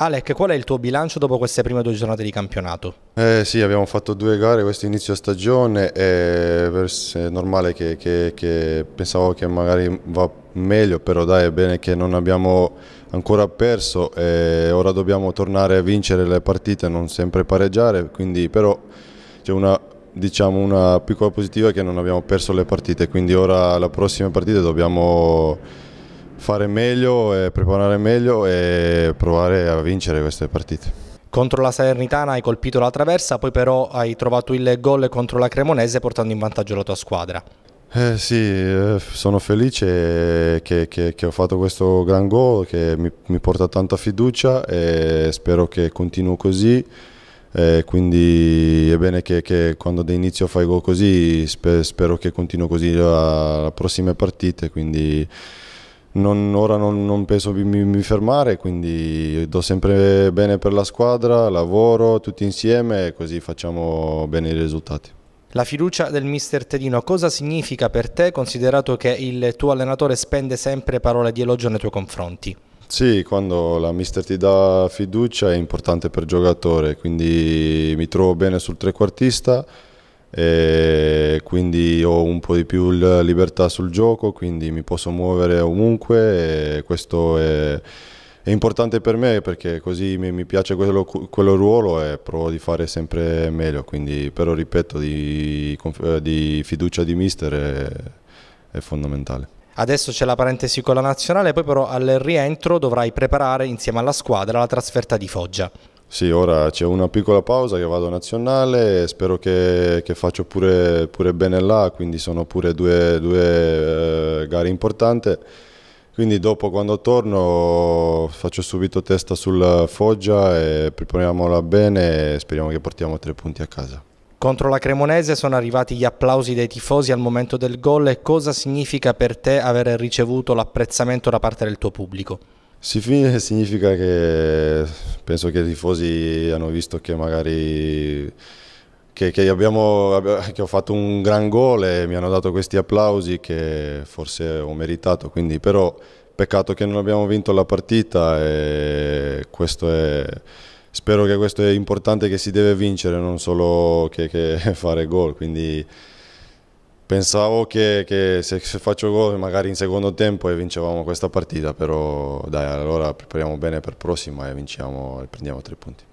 Alec, qual è il tuo bilancio dopo queste prime due giornate di campionato? Eh sì, abbiamo fatto due gare questo inizio stagione, è normale che, che, che pensavo che magari va meglio, però dai è bene che non abbiamo ancora perso e ora dobbiamo tornare a vincere le partite, non sempre pareggiare, quindi però c'è una diciamo una piccola positiva che non abbiamo perso le partite, quindi ora la prossima partita dobbiamo fare meglio, preparare meglio e provare a vincere queste partite. Contro la Salernitana hai colpito la traversa, poi però hai trovato il gol contro la Cremonese portando in vantaggio la tua squadra. Eh sì, eh, sono felice che, che, che ho fatto questo gran gol che mi, mi, porta tanta fiducia e spero che continuo così. E eh, quindi è bene che, che quando da inizio fai gol così, spero che continuo così la, prossime partite. Quindi non, ora non, non penso di mi, mi, fermare, quindi do sempre bene per la squadra, lavoro tutti insieme e così facciamo bene i risultati. La fiducia del mister Tedino cosa significa per te considerato che il tuo allenatore spende sempre parole di elogio nei tuoi confronti? Sì, quando la mister ti dà fiducia è importante per il giocatore, quindi mi trovo bene sul trequartista, e quindi ho un po' di più libertà sul gioco, quindi mi posso muovere ovunque e questo è, è importante per me perché così mi, mi piace quello, quello, ruolo e provo di fare sempre meglio, quindi però ripeto di, di fiducia di mister è, è fondamentale. Adesso c'è la parentesi con la nazionale, poi però al rientro dovrai preparare insieme alla squadra la trasferta di Foggia. Sì, ora c'è una piccola pausa che vado nazionale, spero che, che faccio pure, pure, bene là, quindi sono pure due, due eh, gare importanti. Quindi dopo quando torno faccio subito testa sul Foggia e prepariamola bene e speriamo che portiamo tre punti a casa. Contro la Cremonese sono arrivati gli applausi dei tifosi al momento del gol e cosa significa per te aver ricevuto l'apprezzamento da parte del tuo pubblico? Si significa che penso che i tifosi hanno visto che magari che, che, abbiamo, che ho fatto un gran gol e mi hanno dato questi applausi che forse ho meritato, quindi però peccato che non abbiamo vinto la partita e questo è, spero che questo è importante che si deve vincere, non solo che, che fare gol, quindi Pensavo che, che se faccio gol magari in secondo tempo e vincevamo questa partita, però dai, allora prepariamo bene per prossima e vinciamo e prendiamo tre punti.